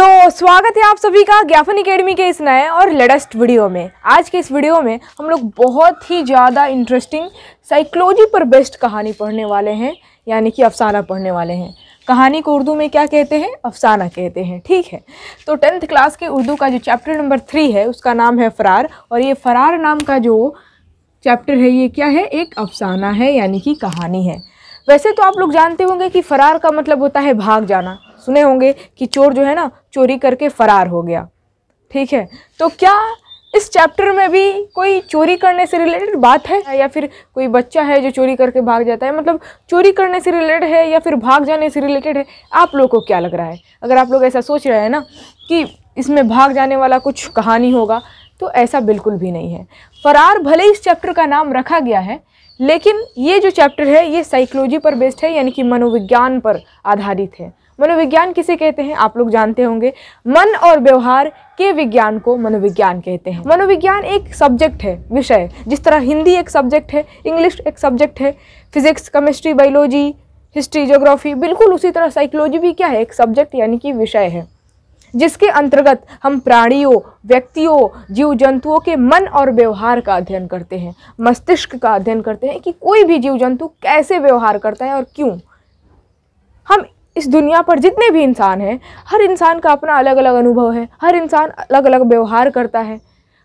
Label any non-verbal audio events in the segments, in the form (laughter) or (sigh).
तो स्वागत है आप सभी का ज्ञापन अकेडमी के इस नए और लेटेस्ट वीडियो में आज के इस वीडियो में हम लोग बहुत ही ज़्यादा इंटरेस्टिंग साइकोलॉजी पर बेस्ड कहानी पढ़ने वाले हैं यानी कि अफसाना पढ़ने वाले हैं कहानी को उर्दू में क्या कहते हैं अफसाना कहते हैं ठीक है तो टेंथ क्लास के उर्दू का जो चैप्टर नंबर थ्री है उसका नाम है फ़रार और ये फ़रार नाम का जो चैप्टर है ये क्या है एक अफसाना है यानी कि कहानी है वैसे तो आप लोग जानते होंगे कि फ़रार का मतलब होता है भाग जाना सुने होंगे कि चोर जो है ना चोरी करके फरार हो गया ठीक है तो क्या इस चैप्टर में भी कोई चोरी करने से रिलेटेड बात है या फिर कोई बच्चा है जो चोरी करके भाग जाता है मतलब चोरी करने से रिलेटेड है या फिर भाग जाने से रिलेटेड है आप लोगों को क्या लग रहा है अगर आप लोग ऐसा सोच रहे हैं ना कि इसमें भाग जाने वाला कुछ कहानी होगा तो ऐसा बिल्कुल भी नहीं है फरार भले इस चैप्टर का नाम रखा गया है लेकिन ये जो चैप्टर है ये साइकोलॉजी पर बेस्ड है यानी कि मनोविज्ञान पर आधारित है मनोविज्ञान किसे कहते हैं आप लोग जानते होंगे मन और व्यवहार के विज्ञान को मनोविज्ञान कहते हैं मनोविज्ञान एक सब्जेक्ट है विषय जिस तरह हिंदी एक सब्जेक्ट है इंग्लिश एक सब्जेक्ट है physics chemistry biology history geography बिल्कुल उसी तरह साइकोलॉजी भी क्या है एक सब्जेक्ट यानी कि विषय है जिसके अंतर्गत हम प्राणियों व्यक्तियों जीव जंतुओं के मन और व्यवहार का अध्ययन करते हैं मस्तिष्क का अध्ययन करते हैं कि कोई भी जीव जंतु कैसे व्यवहार करता है और क्यों हम इस दुनिया पर जितने भी इंसान हैं हर इंसान का अपना अलग अलग अनुभव है हर इंसान अलग अलग व्यवहार करता है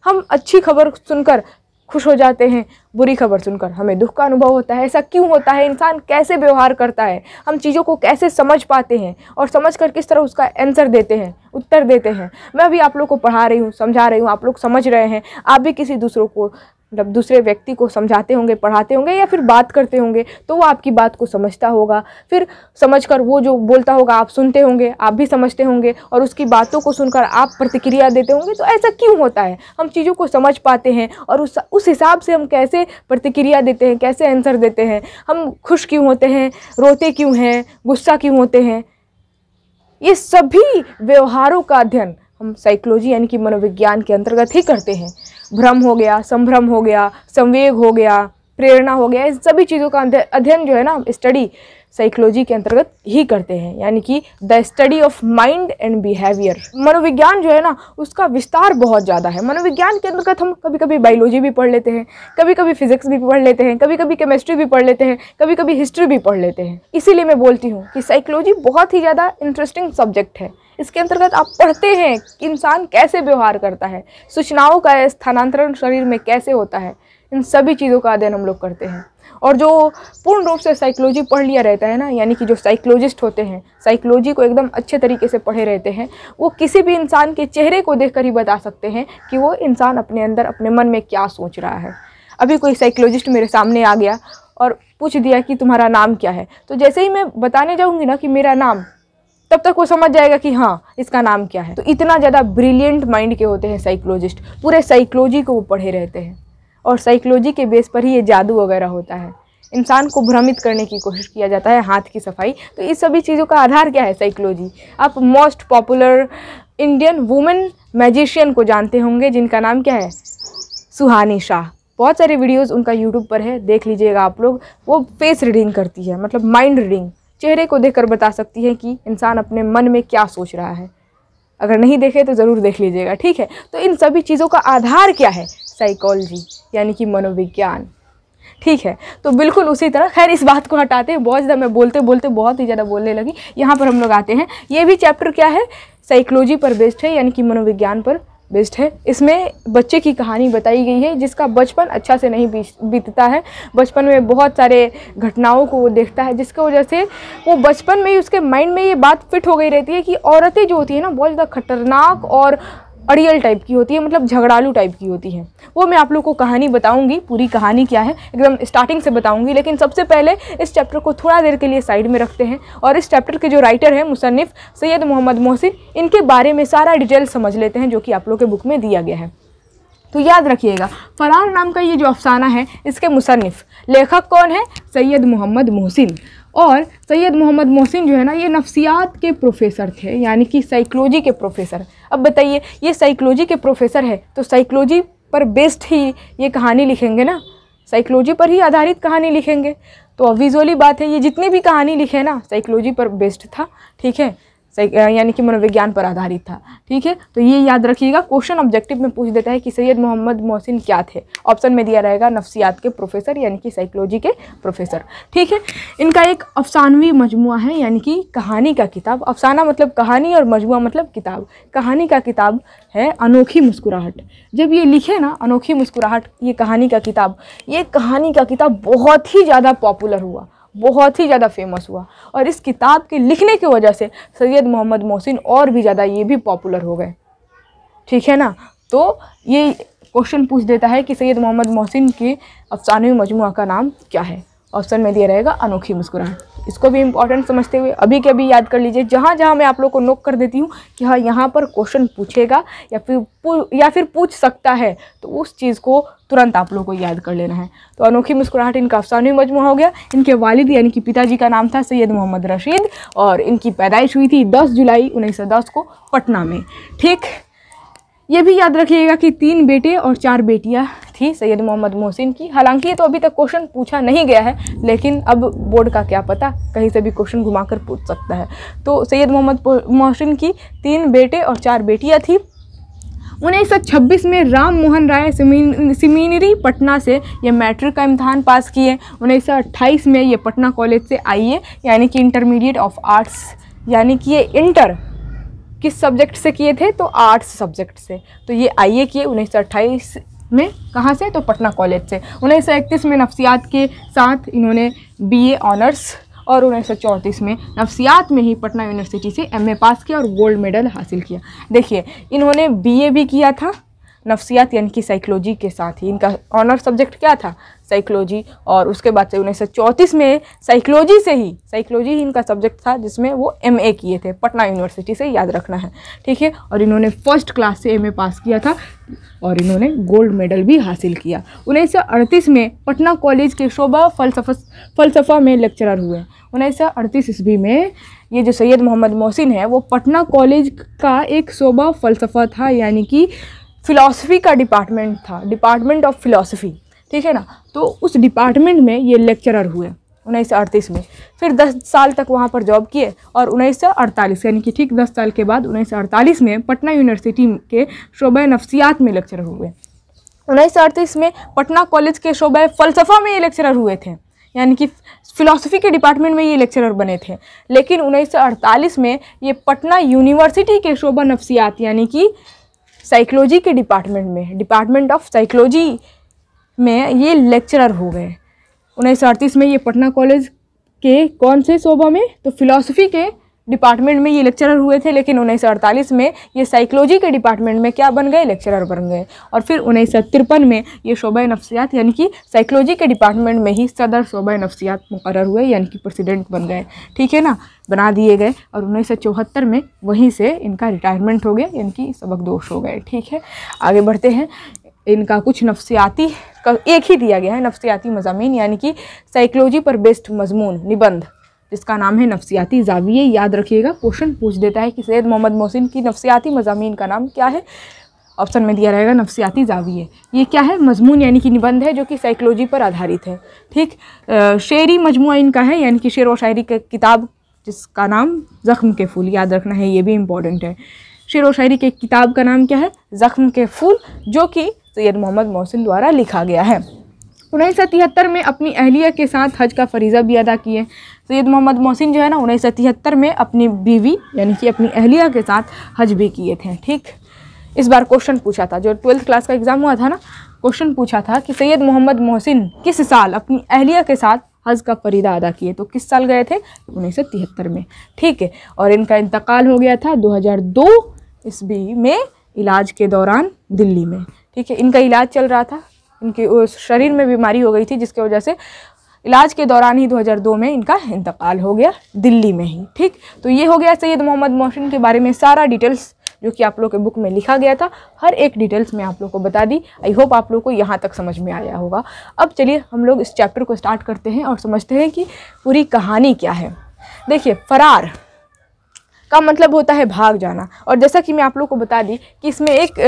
हम अच्छी खबर सुनकर खुश हो जाते हैं बुरी खबर सुनकर हमें दुख का अनुभव होता है ऐसा क्यों होता है इंसान कैसे व्यवहार करता है हम चीज़ों को कैसे समझ पाते हैं और समझ कर किस तरह उसका आंसर देते हैं उत्तर देते हैं मैं भी आप लोग को पढ़ा रही हूँ समझा रही हूँ आप लोग समझ रहे हैं आप भी किसी दूसरों को मतलब दूसरे व्यक्ति को समझाते होंगे पढ़ाते होंगे या फिर बात करते होंगे तो वो आपकी बात को समझता होगा फिर समझकर वो जो बोलता होगा आप सुनते होंगे आप भी समझते होंगे और उसकी बातों को सुनकर आप प्रतिक्रिया देते होंगे तो ऐसा क्यों होता है हम चीज़ों को समझ पाते हैं और उस उस हिसाब से हम कैसे प्रतिक्रिया देते हैं कैसे आंसर देते हैं हम खुश क्यों होते हैं रोते क्यों हैं गुस्सा क्यों होते हैं ये सभी व्यवहारों का अध्ययन हम साइकोलॉजी यानी कि मनोविज्ञान के अंतर्गत ही करते हैं भ्रम हो गया संभ्रम हो गया संवेग हो गया प्रेरणा हो गया इन सभी चीज़ों का अध्ययन जो है ना स्टडी साइकोलॉजी के अंतर्गत ही करते हैं यानी कि the study of mind and behaviour मनोविज्ञान जो है ना उसका विस्तार बहुत ज़्यादा है मनोविज्ञान के अंतर्गत हम कभी कभी बायोलॉजी भी पढ़ लेते हैं कभी कभी फिजिक्स भी पढ़ लेते हैं कभी कभी केमिस्ट्री भी पढ़ लेते हैं कभी कभी हिस्ट्री भी पढ़ लेते हैं इसीलिए मैं बोलती हूँ कि साइकोलॉजी बहुत ही ज़्यादा इंटरेस्टिंग सब्जेक्ट है इसके अंतर्गत आप पढ़ते हैं कि इंसान कैसे व्यवहार करता है सूचनाओं का स्थानांतरण शरीर में कैसे होता है इन सभी चीज़ों का अध्ययन हम लोग करते हैं और जो पूर्ण रूप से साइकोलॉजी पढ़ लिया रहता है ना यानी कि जो साइकोलॉजिस्ट होते हैं साइकोलॉजी को एकदम अच्छे तरीके से पढ़े रहते हैं वो किसी भी इंसान के चेहरे को देख ही बता सकते हैं कि वो इंसान अपने अंदर अपने मन में क्या सोच रहा है अभी कोई साइकोलॉजिस्ट मेरे सामने आ गया और पूछ दिया कि तुम्हारा नाम क्या है तो जैसे ही मैं बताने जाऊँगी ना कि मेरा नाम तब तक वो समझ जाएगा कि हाँ इसका नाम क्या है तो इतना ज़्यादा ब्रिलियंट माइंड के होते हैं साइकोलॉजिस्ट पूरे साइकोलॉजी को वो पढ़े रहते हैं और साइकोलॉजी के बेस पर ही ये जादू वगैरह होता है इंसान को भ्रमित करने की कोशिश किया जाता है हाथ की सफाई तो इस सभी चीज़ों का आधार क्या है साइकोलॉजी आप most popular Indian women magician को जानते होंगे जिनका नाम क्या है सुहानी शाह बहुत सारे वीडियोस उनका यूट्यूब पर है देख लीजिएगा आप लोग वो फेस रीडिंग करती है मतलब माइंड रीडिंग चेहरे को देखकर बता सकती है कि इंसान अपने मन में क्या सोच रहा है अगर नहीं देखे तो ज़रूर देख लीजिएगा ठीक है तो इन सभी चीज़ों का आधार क्या है साइकोलॉजी यानी कि मनोविज्ञान ठीक है तो बिल्कुल उसी तरह खैर इस बात को हटाते हैं बहुत ज़्यादा मैं बोलते बोलते बहुत ही ज़्यादा बोलने लगी यहाँ पर हम लोग आते हैं ये भी चैप्टर क्या है साइकोलॉजी पर बेस्ड है यानी कि मनोविज्ञान पर बेस्ड है इसमें बच्चे की कहानी बताई गई है जिसका बचपन अच्छा से नहीं बीतता है बचपन में बहुत सारे घटनाओं को वो देखता है जिसकी वजह से वो बचपन में ही उसके माइंड में ये बात फिट हो गई रहती है कि औरतें जो होती हैं ना बहुत ज़्यादा खतरनाक और अड़ियल टाइप की होती है मतलब झगड़ालू टाइप की होती है वो मैं आप लोग को कहानी बताऊंगी पूरी कहानी क्या है एकदम स्टार्टिंग से बताऊंगी लेकिन सबसे पहले इस चैप्टर को थोड़ा देर के लिए साइड में रखते हैं और इस चैप्टर के जो राइटर हैं मुसनफ़ सैयद मोहम्मद मोहसिन इनके बारे में सारा डिटेल समझ लेते हैं जो कि आप लोग के बुक में दिया गया है तो याद रखिएगा फ़रार नाम का ये जो अफसाना है इसके मुसनफ़ लेखक कौन है सैयद मोहम्मद मोहसिन और सैयद मोहम्मद मोहसिन जो है ना ये नफसियात के प्रोफेसर थे यानी कि साइकोलॉजी के प्रोफेसर अब बताइए ये साइकोलॉजी के प्रोफेसर है तो साइकोलॉजी पर बेस्ड ही ये कहानी लिखेंगे ना साइकोलॉजी पर ही आधारित कहानी लिखेंगे तो ऑब्वियसली बात है ये जितनी भी कहानी लिखे ना साइकोलॉजी पर बेस्ड था ठीक है यानी कि मनोविज्ञान पर आधारित था ठीक है तो ये याद रखिएगा क्वेश्चन ऑब्जेक्टिव में पूछ देता है कि सैयद मोहम्मद मोहसिन क्या थे ऑप्शन में दिया रहेगा नफ्सियात के प्रोफेसर यानी कि साइकोलॉजी के प्रोफेसर ठीक है इनका एक अफसानवी मजमु है यानी कि कहानी का किताब अफसाना मतलब कहानी और मजमु मतलब किताब कहानी का किताब है अनोखी मुस्कुराहट जब ये लिखे ना अनोखी मुस्कुराहट ये कहानी का किताब ये कहानी का किताब बहुत ही ज़्यादा पॉपुलर हुआ बहुत ही ज़्यादा फेमस हुआ और इस किताब के लिखने की वजह से सैयद मोहम्मद मोहसिन और भी ज़्यादा ये भी पॉपुलर हो गए ठीक है ना तो ये क्वेश्चन पूछ देता है कि सैयद मोहम्मद मोहसिन के अफसानवी मजमू का नाम क्या है ऑप्शन में दिया रहेगा अनोखी मुस्कुराहट इसको भी इंपॉर्टेंट समझते हुए अभी के अभी याद कर लीजिए जहाँ जहाँ मैं आप लोग को नोक कर देती हूँ कि हाँ यहाँ पर क्वेश्चन पूछेगा या फिर या फिर पूछ सकता है तो उस चीज़ को तुरंत आप लोगों को याद कर लेना है तो अनोखी मुस्कुराहट इनका अफसानवी मजमू हो गया इनके वालिद यानी कि पिताजी का नाम था सैयद मोहम्मद रशीद और इनकी पैदाइश हुई थी दस जुलाई उन्नीस को पटना में ठीक ये भी याद रखिएगा कि तीन बेटे और चार बेटियां थी सैयद मोहम्मद मोहसिन की हालांकि ये तो अभी तक क्वेश्चन पूछा नहीं गया है लेकिन अब बोर्ड का क्या पता कहीं से भी क्वेश्चन घुमाकर पूछ सकता है तो सैयद मोहम्मद मोहसिन की तीन बेटे और चार बेटियां थी उन्नीस सौ छब्बीस में राम मोहन राय सिमिनरी सिमीनरी पटना से ये मैट्रिक का इम्तहान पास किए उन्नीस सौ अट्ठाईस में ये पटना कॉलेज से आई है यानी कि इंटरमीडिएट ऑफ आर्ट्स यानी कि ये इंटर किस सब्जेक्ट से किए थे तो आर्ट्स सब्जेक्ट से तो ये आई ए किए उन्नीस में कहाँ से तो पटना कॉलेज से उन्नीस में नफ्सियात के साथ इन्होंने बी ऑनर्स और उन्नीस में नफ्सियात में ही पटना यूनिवर्सिटी से एमए पास किया और गोल्ड मेडल हासिल किया देखिए इन्होंने बीए भी किया था नफसियात यानी कि साइकोलॉजी के साथ ही इनका ऑनर सब्जेक्ट क्या था साइकोलॉजी और उसके बाद से उन्नीस में साइकोलॉजी से ही साइकोलॉजी ही इनका सब्जेक्ट था जिसमें वो एम किए थे पटना यूनिवर्सिटी से याद रखना है ठीक है और इन्होंने फर्स्ट क्लास से एम पास किया था और इन्होंने गोल्ड मेडल भी हासिल किया उन्नीस में पटना कॉलेज के शोभा फलसफा फलसफा में लेक्चरर हुए उन्नीस सौ अड़तीस ईस्वी में ये जो सैयद मोहम्मद मोहसिन है वो पटना कॉलेज का एक शोभा फलसफा था यानी कि फ़िलासफ़ी का डिपार्टमेंट था डिपार्टमेंट ऑफ फ़िलासफ़ी ठीक है ना तो उस डिपार्टमेंट में ये लेक्चरर हुए उन्नीस में फिर दस साल तक वहाँ पर जॉब किए और उन्नीस यानी कि ठीक दस साल के बाद उन्नीस में पटना यूनिवर्सिटी के शोबा नफ्सियात में लेक्चर हुए उन्नीस में पटना कॉलेज के शोबा फ़लसफ़ा में ये लेक्चरर हुए थे यानी कि फ़िलासफ़ी के डिपार्टमेंट में ये लेक्चरर बने थे लेकिन अड़तालीस में ये पटना यूनिवर्सिटी के शोबा नफ्सियात यानी कि साइकोलॉजी के डिपार्टमेंट में डिपार्टमेंट ऑफ साइकोलॉजी में ये लेक्चरर हो गए उन्नीस में ये पटना कॉलेज के कौन से शोबा में तो फ़िलासफ़ी के डिपार्टमेंट में ये लेक्चरर हुए थे लेकिन उन्नीस में ये साइकोलॉजी के डिपार्टमेंट में क्या बन गए लेक्चरर बन गए और फिर उन्नीस में ये शोबा नफ्सियात यानी कि साइकोलॉजी के डिपार्टमेंट में ही सदर शोबा नफ्सियात मुकर हुए यानी कि प्रेसिडेंट बन गए ठीक है ना बना दिए गए और उन्नीस में वहीं से इनका रिटायरमेंट हो गया यानी कि सबक दोष हो गए ठीक है आगे बढ़ते हैं इनका कुछ नफ्सियाती का एक ही दिया गया है नफ्सियाती मजामी यानी कि साइकोलॉजी पर बेस्ड मजमून निबंध जिसका नाम है नफ्सियाती जाविये याद रखिएगा क्वेश्चन पूछ देता है कि सैद मोहम्मद मोहसिन की नफ्सियाती मजामी का नाम क्या है ऑप्शन में दिया रहेगा नफ्सियाती जाविये ये क्या है मजमून यानी कि निबंध है जो कि साइकोलॉजी पर आधारित है ठीक शेरी मजमू इनका है यानी कि शेर व शायरी की किताब जिसका नाम ज़ख्म के फूल याद रखना है ये भी इम्पॉर्टेंट है शेर व शायरी की किताब का नाम क्या है ज़ख्म के फूल जो कि सैयद मोहम्मद मोहसिन द्वारा लिखा गया है उन्नीस सौ तिहत्तर में अपनी अहलिया के साथ हज का फरीज़ा भी अदा किए सैयद मोहम्मद मोहसिन जो है ना उन्नीस सौ तिहत्तर में अपनी बीवी यानी कि अपनी अहलिया के साथ हज भी किए थे ठीक इस बार क्वेश्चन पूछा था जो ट्वेल्थ क्लास का एग्ज़ाम हुआ था ना क्वेश्चन पूछा था कि सैयद मोहम्मद मोहसिन किस साल अपनी अहलिया के साथ हज का फ़रीदा अदा किए तो किस साल गए थे उन्नीस में ठीक है और इनका इंतकाल हो गया था 2002 ईस्वी में इलाज के दौरान दिल्ली में ठीक है इनका इलाज चल रहा था इनके शरीर में बीमारी हो गई थी जिसकी वजह से इलाज के दौरान ही 2002 में इनका इंतकाल हो गया दिल्ली में ही ठीक तो ये हो गया सैयद मोहम्मद मोहसिन के बारे में सारा डिटेल्स जो कि आप लोग के बुक में लिखा गया था हर एक डिटेल्स में आप लोग को बता दी आई होप आप लोग को यहाँ तक समझ में आया होगा अब चलिए हम लोग इस चैप्टर को स्टार्ट करते हैं और समझते हैं कि पूरी कहानी क्या है देखिए फरार का मतलब होता है भाग जाना और जैसा कि मैं आप लोग को बता दी कि इसमें एक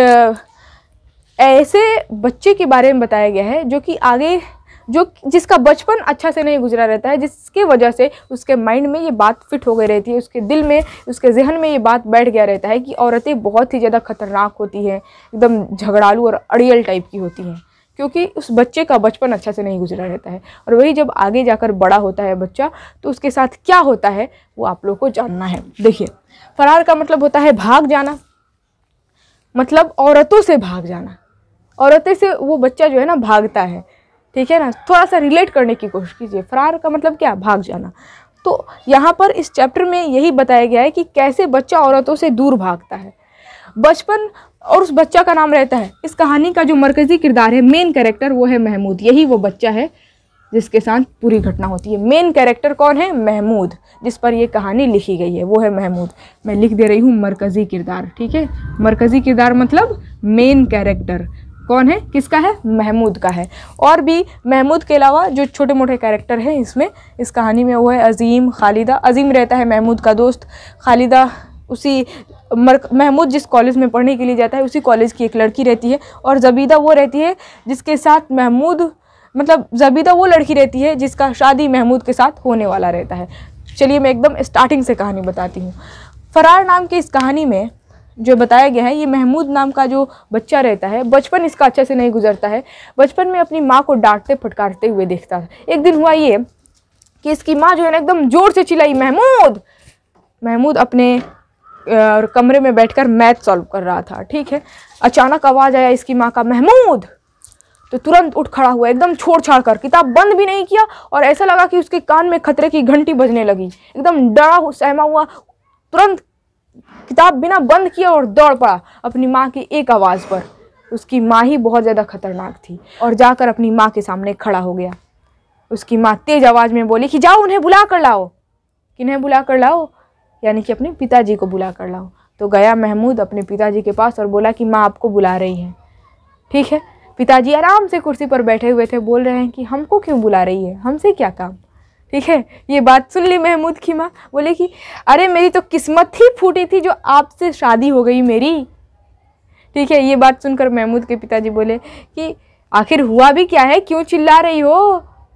ऐसे बच्चे के बारे में बताया गया है जो कि आगे जो जिसका बचपन अच्छा से नहीं गुजरा रहता है जिसकी वजह से उसके माइंड में ये बात फिट हो गई रहती है उसके दिल में उसके जहन में ये बात बैठ गया रहता है कि औरतें बहुत ही ज़्यादा खतरनाक होती हैं एकदम झगड़ालू और अड़ियल टाइप की होती हैं क्योंकि उस बच्चे का बचपन अच्छा से नहीं गुजरा रहता है और वही जब आगे जाकर बड़ा होता है बच्चा तो उसके साथ क्या होता है वो आप लोग को जानना है देखिए फरार का मतलब होता है भाग जाना मतलब औरतों से भाग जाना औरतें से वो बच्चा जो है ना भागता है ठीक है ना थोड़ा सा रिलेट करने की कोशिश कीजिए फरार का मतलब क्या भाग जाना तो यहाँ पर इस चैप्टर में यही बताया गया है कि कैसे बच्चा औरतों से दूर भागता है बचपन और उस बच्चा का नाम रहता है इस कहानी का जो मरकज़ी किरदार है मेन कैरेक्टर वो है महमूद यही वो बच्चा है जिसके साथ पूरी घटना होती है मेन कैरेक्टर कौन है महमूद जिस पर ये कहानी लिखी गई है वो है महमूद मैं लिख दे रही हूँ मरकज़ी किरदार ठीक है मरकज़ी किरदार मतलब मेन कैरेक्टर कौन है किसका है महमूद का है और भी महमूद के अलावा जो छोटे मोटे कैरेक्टर हैं इसमें इस कहानी में वो है अज़ीम खालिदा अज़ीम रहता है महमूद का दोस्त खालिदा उसी महमूद जिस कॉलेज में पढ़ने के लिए जाता है उसी कॉलेज की एक लड़की रहती है और जबीदा वो रहती है जिसके साथ महमूद मतलब जबीदा वो लड़की रहती है जिसका शादी महमूद के साथ होने वाला रहता है चलिए मैं एकदम स्टार्टिंग से कहानी बताती हूँ फ़रार नाम की इस कहानी में जो बताया गया है ये महमूद नाम का जो बच्चा रहता है बचपन इसका अच्छे से नहीं गुजरता है बचपन में अपनी माँ को डांटते फटकारते हुए देखता था एक दिन हुआ ये कि इसकी माँ जो है ना एकदम ज़ोर से चिल्लाई महमूद महमूद अपने कमरे में बैठकर मैथ सॉल्व कर रहा था ठीक है अचानक आवाज़ आया इसकी माँ का महमूद तो तुरंत उठ खड़ा हुआ एकदम छोड़ छाड़ कर किताब बंद भी नहीं किया और ऐसा लगा कि उसके कान में खतरे की घंटी बजने लगी एकदम डरा सहमा हुआ तुरंत किताब बिना बंद किया और दौड़ पड़ा अपनी माँ की एक आवाज़ पर उसकी माँ ही बहुत ज़्यादा खतरनाक थी और जाकर अपनी माँ के सामने खड़ा हो गया उसकी माँ तेज आवाज़ में बोली कि जाओ उन्हें बुला कर लाओ किन्हें बुला कर लाओ यानी कि अपने पिताजी को बुला कर लाओ तो गया महमूद अपने पिताजी के पास और बोला कि माँ आपको बुला रही है ठीक है पिताजी आराम से कुर्सी पर बैठे हुए थे बोल रहे हैं कि हमको क्यों बुला रही है हमसे क्या काम ठीक है ये बात सुन ली महमूद की माँ बोले कि अरे मेरी तो किस्मत ही फूटी थी जो आपसे शादी हो गई मेरी ठीक है ये बात सुनकर महमूद के पिताजी बोले कि आखिर हुआ भी क्या है क्यों चिल्ला रही हो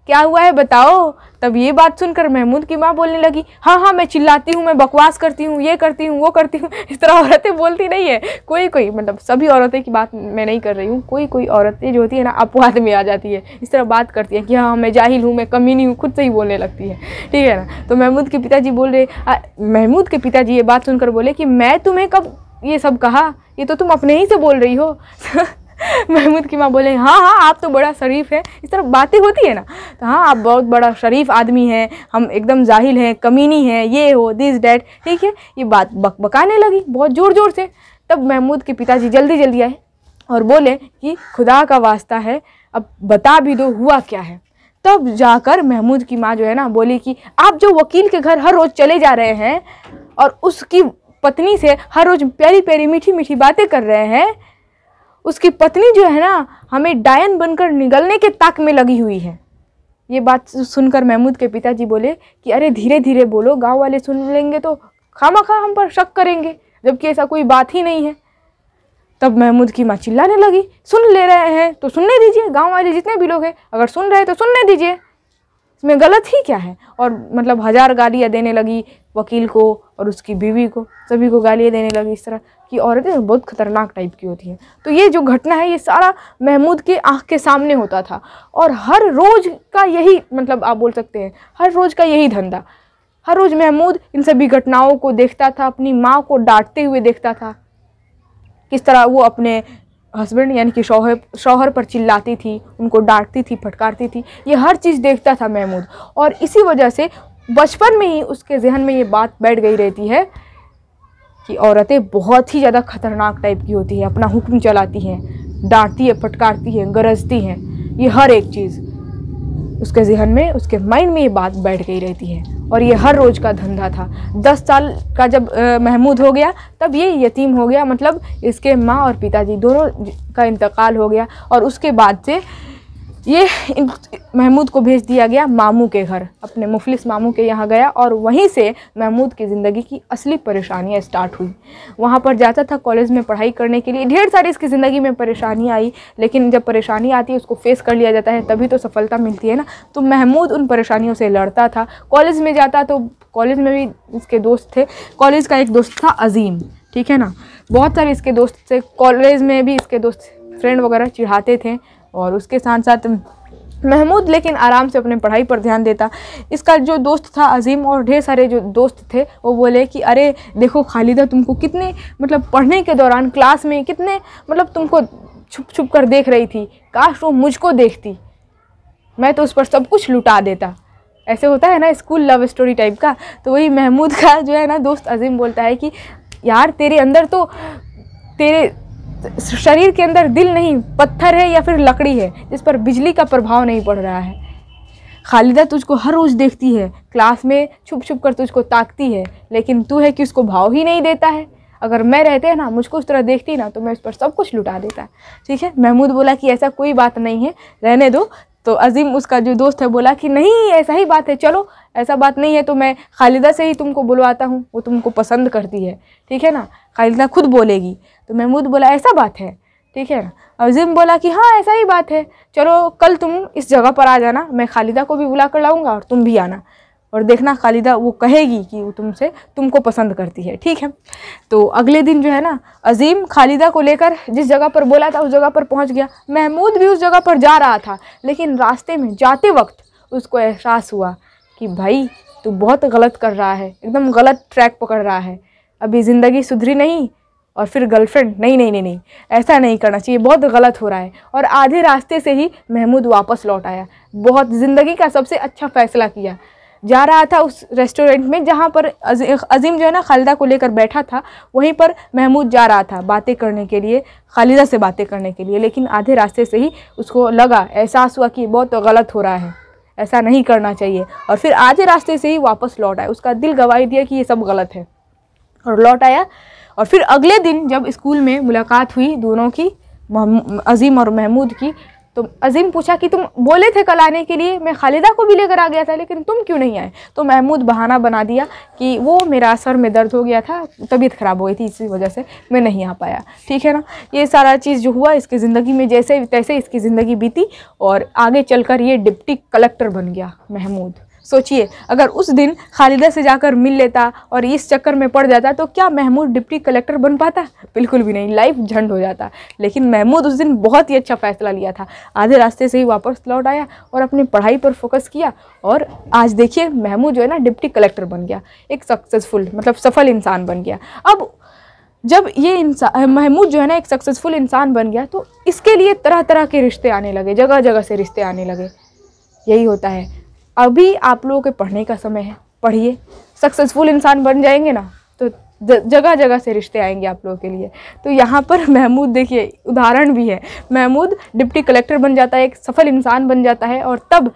क्या हुआ है बताओ तब ये बात सुनकर महमूद की माँ बोलने लगी हाँ हाँ मैं चिल्लाती हूँ मैं बकवास करती हूँ ये करती हूँ वो करती हूँ (laughs) इस तरह औरतें बोलती नहीं है कोई कोई मतलब सभी औरतें की बात मैं नहीं कर रही हूँ कोई कोई औरतें जो होती है ना अपवाद में आ जाती है इस तरह बात करती है कि हाँ मैं जाहिल हूँ मैं कमी नहीं हूँ खुद से ही बोलने लगती है ठीक है ना तो महमूद के पिताजी बोल रहे महमूद के पिताजी ये बात सुनकर बोले कि मैं तुम्हें कब ये सब कहा ये तो तुम अपने ही से बोल रही हो (laughs) (laughs) महमूद की माँ बोले हाँ हाँ आप तो बड़ा शरीफ है इस तरह बातें होती है ना तो हाँ आप बहुत बड़ा शरीफ आदमी हैं हम एकदम जाहिल हैं कमीनी हैं ये हो दिस डैट ठीक है ये बात बक बकाने लगी बहुत ज़ोर ज़ोर से तब महमूद के पिताजी जल्दी जल्दी आए और बोले कि खुदा का वास्ता है अब बता भी दो हुआ क्या है तब जाकर महमूद की माँ जो है ना बोली कि आप जो वकील के घर हर रोज़ चले जा रहे हैं और उसकी पत्नी से हर रोज़ प्यारी प्यारी मीठी मीठी बातें कर रहे हैं उसकी पत्नी जो है ना हमें डायन बनकर निगलने के ताक में लगी हुई है ये बात सुनकर महमूद के पिताजी बोले कि अरे धीरे धीरे बोलो गांव वाले सुन लेंगे तो खामा खा हम पर शक करेंगे जबकि ऐसा कोई बात ही नहीं है तब महमूद की माँ चिल्लाने लगी सुन ले रहे हैं तो सुनने दीजिए गांव वाले जितने भी लोग हैं अगर सुन रहे तो सुनने दीजिए इसमें गलत ही क्या है और मतलब हज़ार गालियाँ देने लगी वकील को और उसकी बीवी को सभी को गालियाँ देने लगी इस तरह की औरतें बहुत ख़तरनाक टाइप की होती हैं तो ये जो घटना है ये सारा महमूद के आँख के सामने होता था और हर रोज़ का यही मतलब आप बोल सकते हैं हर रोज़ का यही धंधा हर रोज़ महमूद इन सभी घटनाओं को देखता था अपनी माँ को डांटते हुए देखता था किस तरह वो अपने हस्बैंड यानी कि शौहर शौहर पर चिल्लाती थी उनको डांटती थी फटकारती थी ये हर चीज़ देखता था महमूद और इसी वजह से बचपन में ही उसके जहन में ये बात बैठ गई रहती है कि औरतें बहुत ही ज़्यादा ख़तरनाक टाइप की होती है अपना हुक्म चलाती हैं डांटती है फटकारती हैं गरजती हैं ये हर एक चीज़ उसके जहन में उसके माइंड में ये बात बैठ गई रहती है और ये हर रोज़ का धंधा था दस साल का जब महमूद हो गया तब ये यतीम हो गया मतलब इसके माँ और पिताजी दोनों का इंतकाल हो गया और उसके बाद से ये महमूद को भेज दिया गया मामू के घर अपने मुफलिस मामू के यहाँ गया और वहीं से महमूद की ज़िंदगी की असली परेशानियाँ स्टार्ट हुई वहाँ पर जाता था कॉलेज में पढ़ाई करने के लिए ढेर सारी इसकी ज़िंदगी में परेशानी आई लेकिन जब परेशानी आती है उसको फेस कर लिया जाता है तभी तो सफलता मिलती है ना तो महमूद उन परेशानियों से लड़ता था कॉलेज में जाता तो कॉलेज में भी इसके दोस्त थे कॉलेज का एक दोस्त था अजीम ठीक है ना बहुत सारे इसके दोस्त थे कॉलेज में भी इसके दोस्त फ्रेंड वगैरह चिढ़ाते थे और उसके साथ साथ महमूद लेकिन आराम से अपने पढ़ाई पर ध्यान देता इसका जो दोस्त था अजीम और ढेर सारे जो दोस्त थे वो बोले कि अरे देखो खालिदा तुमको कितने मतलब पढ़ने के दौरान क्लास में कितने मतलब तुमको छुप छुप कर देख रही थी काश वो मुझको देखती मैं तो उस पर सब कुछ लुटा देता ऐसे होता है ना स्कूल लव स्टोरी टाइप का तो वही महमूद का जो है ना दोस्त अजीम बोलता है कि यार तेरे अंदर तो तेरे शरीर के अंदर दिल नहीं पत्थर है या फिर लकड़ी है जिस पर बिजली का प्रभाव नहीं पड़ रहा है खालिदा तुझको हर रोज़ देखती है क्लास में छुप छुप कर तुझको ताकती है लेकिन तू है कि उसको भाव ही नहीं देता है अगर मैं रहते हैं ना मुझको उस तरह देखती ना तो मैं उस पर सब कुछ लुटा देता ठीक है महमूद बोला कि ऐसा कोई बात नहीं है रहने दो तो अजीम उसका जो दोस्त है बोला कि नहीं ऐसा ही बात है चलो ऐसा बात नहीं है तो मैं खालिदा से ही तुमको बुलवाता हूँ वो तुमको पसंद करती है ठीक है ना खालिदा खुद बोलेगी तो महमूद बोला ऐसा बात है ठीक है ना अजीम बोला कि हाँ ऐसा ही बात है चलो कल तुम इस जगह पर आ जाना मैं खालिदा को भी बुला कर लाऊँगा और तुम भी आना और देखना खालिदा वो कहेगी कि वो तुमसे तुमको पसंद करती है ठीक है तो अगले दिन जो है ना अजीम खालिदा को लेकर जिस जगह पर बोला था उस जगह पर पहुंच गया महमूद भी उस जगह पर जा रहा था लेकिन रास्ते में जाते वक्त उसको एहसास हुआ कि भाई तू बहुत गलत कर रहा है एकदम गलत ट्रैक पकड़ रहा है अभी ज़िंदगी सुधरी नहीं और फिर गर्लफ्रेंड नहीं नहीं नहीं नहीं ऐसा नहीं करना चाहिए बहुत गलत हो रहा है और आधे रास्ते से ही महमूद वापस लौट आया बहुत ज़िंदगी का सबसे अच्छा फ़ैसला किया जा रहा था उस रेस्टोरेंट में जहाँ पर अजीम जो है ना खालिदा को लेकर बैठा था वहीं पर महमूद जा रहा था बातें करने के लिए खालिदा से बातें करने के लिए लेकिन आधे रास्ते से ही उसको लगा एहसास हुआ कि बहुत गलत हो रहा है ऐसा नहीं करना चाहिए और फिर आधे रास्ते से ही वापस लौट आया उसका दिल गवाही दिया कि ये सब गलत है और लौट आया और फिर अगले दिन जब स्कूल में मुलाकात हुई दोनों की अजीम और महमूद की तो अजीम पूछा कि तुम बोले थे कल आने के लिए मैं खालिदा को भी लेकर आ गया था लेकिन तुम क्यों नहीं आए तो महमूद बहाना बना दिया कि वो मेरा सर में दर्द हो गया था तबीयत ख़राब हो गई थी इसी वजह से मैं नहीं आ पाया ठीक है ना ये सारा चीज़ जो हुआ इसकी ज़िंदगी में जैसे तैसे इसकी ज़िंदगी बीती और आगे चल ये डिप्टी कलेक्टर बन गया महमूद सोचिए अगर उस दिन खालिदा से जाकर मिल लेता और इस चक्कर में पड़ जाता तो क्या महमूद डिप्टी कलेक्टर बन पाता बिल्कुल भी नहीं लाइफ झंड हो जाता लेकिन महमूद उस दिन बहुत ही अच्छा फैसला लिया था आधे रास्ते से ही वापस लौट आया और अपनी पढ़ाई पर फोकस किया और आज देखिए महमूद जो है ना डिप्टी कलेक्टर बन गया एक सक्सेसफुल मतलब सफल इंसान बन गया अब जब ये इंसान महमूद जो है ना एक सक्सेसफुल इंसान बन गया तो इसके लिए तरह तरह के रिश्ते आने लगे जगह जगह से रिश्ते आने लगे यही होता है अभी आप लोगों के पढ़ने का समय है पढ़िए सक्सेसफुल इंसान बन जाएंगे ना तो जगह जगह से रिश्ते आएंगे आप लोगों के लिए तो यहाँ पर (laughs) महमूद देखिए उदाहरण भी है महमूद डिप्टी कलेक्टर बन जाता है एक सफल इंसान बन जाता है और तब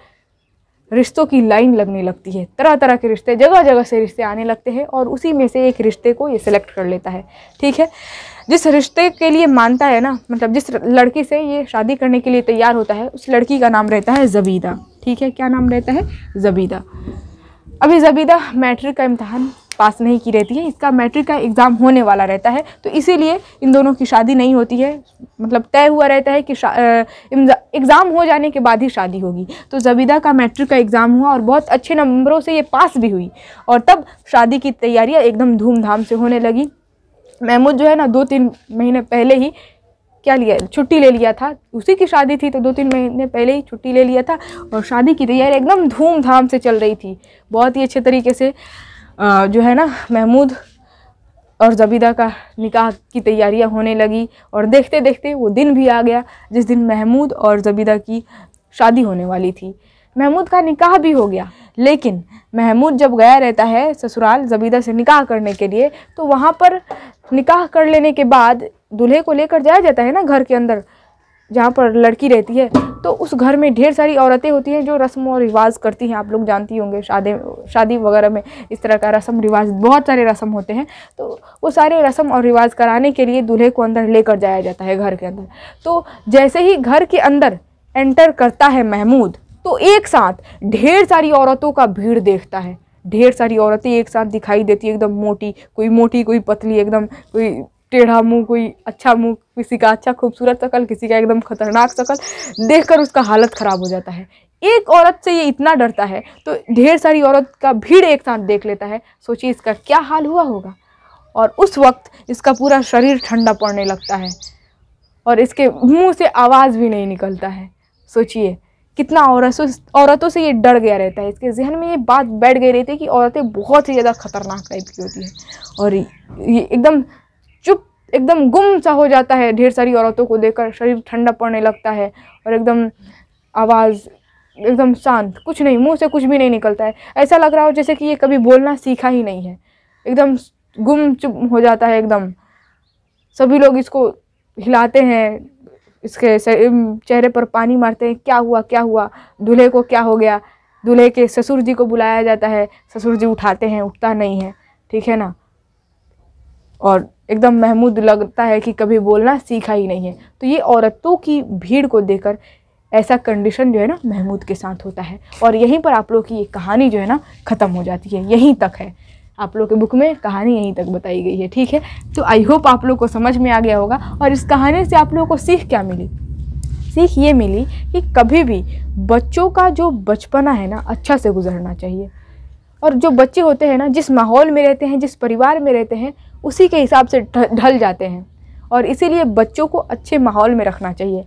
रिश्तों की लाइन लगने लगती है तरह तरह के रिश्ते जगह जगह से रिश्ते आने लगते हैं और उसी में से एक रिश्ते को ये सिलेक्ट कर लेता है ठीक है जिस रिश्ते के लिए मानता है ना मतलब जिस लड़की से ये शादी करने के लिए तैयार होता है उस लड़की का नाम रहता है जबीदा ठीक है क्या नाम रहता है जबीदा अभी जबीदा मैट्रिक का इम्तहान पास नहीं की रहती है इसका मैट्रिक का एग्ज़ाम होने वाला रहता है तो इसीलिए इन दोनों की शादी नहीं होती है मतलब तय हुआ रहता है कि एग्ज़ाम हो जाने के बाद ही शादी होगी तो जबीदा का मैट्रिक का एग्ज़ाम हुआ और बहुत अच्छे नंबरों से ये पास भी हुई और तब शादी की तैयारियाँ एकदम धूमधाम से होने लगी महमूद जो है ना दो तीन महीने पहले ही क्या लिया छुट्टी ले लिया था उसी की शादी थी तो दो तीन महीने पहले ही छुट्टी ले लिया था और शादी की तैयारी एकदम धूमधाम से चल रही थी बहुत ही अच्छे तरीके से जो है ना महमूद और जबीदा का निकाह की तैयारियां होने लगी और देखते देखते वो दिन भी आ गया जिस दिन महमूद और जबीदा की शादी होने वाली थी महमूद का निकाह भी हो गया लेकिन महमूद जब गया रहता है ससुराल जबीदा से निकाह करने के लिए तो वहाँ पर निकाह कर लेने के बाद दूल्हे को लेकर जाया जाता है ना घर के अंदर जहाँ पर लड़की रहती है तो उस घर में ढेर सारी औरतें होती हैं जो रस्म और रिवाज करती हैं आप लोग जानती होंगे शादी शादी वगैरह में इस तरह का रस्म रिवाज बहुत सारे रस्म होते हैं तो वो सारे रस्म और रिवाज कराने के लिए दूल्हे को अंदर लेकर जाया जाता है घर के अंदर तो जैसे ही घर के अंदर एंटर करता है महमूद तो एक साथ ढेर सारी औरतों का भीड़ देखता है ढेर सारी औरतें एक साथ दिखाई देती है एकदम मोटी कोई मोटी कोई पतली एकदम कोई टेढ़ा मुंह कोई अच्छा मुंह किसी का अच्छा खूबसूरत शकल किसी का एकदम खतरनाक शकल देखकर उसका हालत ख़राब हो जाता है एक औरत से ये इतना डरता है तो ढेर सारी औरत का भीड़ एक साथ देख लेता है सोचिए इसका क्या हाल हुआ होगा और उस वक्त इसका पूरा शरीर ठंडा पड़ने लगता है और इसके मुंह से आवाज़ भी नहीं निकलता है सोचिए कितना औरतों औरतों से ये डर गया रहता है इसके जहन में ये बात बैठ गई रहती है कि औरतें बहुत ही ज़्यादा खतरनाक टाइप की होती हैं और ये एकदम एकदम गुम सा हो जाता है ढेर सारी औरतों को देखकर शरीर ठंडा पड़ने लगता है और एकदम आवाज़ एकदम शांत कुछ नहीं मुंह से कुछ भी नहीं निकलता है ऐसा लग रहा हो जैसे कि ये कभी बोलना सीखा ही नहीं है एकदम गुम चुप हो जाता है एकदम सभी लोग इसको हिलाते हैं इसके चेहरे पर पानी मारते हैं क्या हुआ क्या हुआ दूल्हे को क्या हो गया दूल्हे के ससुर जी को बुलाया जाता है ससुर जी उठाते हैं उठता नहीं है ठीक है ना और एकदम महमूद लगता है कि कभी बोलना सीखा ही नहीं है तो ये औरतों की भीड़ को देखकर ऐसा कंडीशन जो है ना महमूद के साथ होता है और यहीं पर आप लोग की ये कहानी जो है ना ख़त्म हो जाती है यहीं तक है आप लोग के बुक में कहानी यहीं तक बताई गई है ठीक है तो आई होप आप लोग को समझ में आ गया होगा और इस कहानी से आप लोगों को सीख क्या मिली सीख ये मिली कि कभी भी बच्चों का जो बचपना है ना अच्छा से गुजरना चाहिए और जो बच्चे होते हैं ना जिस माहौल में रहते हैं जिस परिवार में रहते हैं उसी के हिसाब से ढल जाते हैं और इसीलिए बच्चों को अच्छे माहौल में रखना चाहिए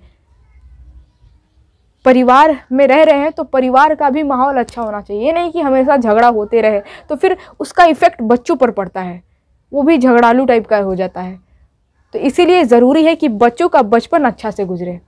परिवार में रह रहे हैं तो परिवार का भी माहौल अच्छा होना चाहिए ये नहीं कि हमेशा झगड़ा होते रहे तो फिर उसका इफ़ेक्ट बच्चों पर पड़ता है वो भी झगड़ालू टाइप का हो जाता है तो इसीलिए ज़रूरी है कि बच्चों का बचपन अच्छा से गुजरे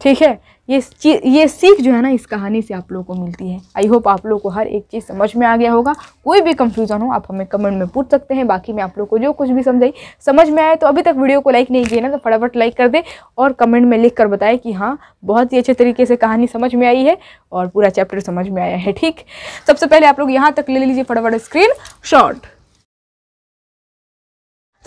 ठीक है ये चीज ये सीख जो है ना इस कहानी से आप लोगों को मिलती है आई होप आप लोगों को हर एक चीज़ समझ में आ गया होगा कोई भी कंफ्यूजन हो आप हमें कमेंट में पूछ सकते हैं बाकी मैं आप लोग को जो कुछ भी समझाई समझ में आए तो अभी तक वीडियो को लाइक नहीं किया ना तो फटाफट लाइक कर दे और कमेंट में लिख कर बताए कि हाँ बहुत ही अच्छे तरीके से कहानी समझ में आई है और पूरा चैप्टर समझ में आया है ठीक सबसे पहले आप लोग यहाँ तक ले लीजिए फटाफट स्क्रीन शॉट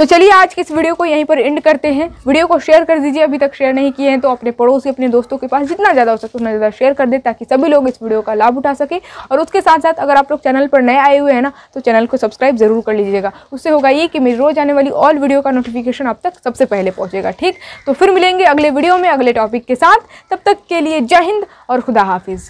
तो चलिए आज की इस वीडियो को यहीं पर एंड करते हैं वीडियो को शेयर कर दीजिए अभी तक शेयर नहीं किए हैं तो अपने पड़ोसी अपने दोस्तों के पास जितना ज़्यादा हो सके उतना ज़्यादा शेयर कर दें ताकि सभी लोग इस वीडियो का लाभ उठा सके और उसके साथ साथ अगर आप लोग चैनल पर नए आए हुए हैं ना तो चैनल को सब्सक्राइब ज़रूर कर लीजिएगा उससे होगा ये कि मेरी रोज़ आने वाली ऑल वीडियो का नोटिफिकेशन आप तक सबसे पहले पहुँचेगा ठीक तो फिर मिलेंगे अगले वीडियो में अगले टॉपिक के साथ तब तक के लिए जय हिंद और खुदा हाफिज़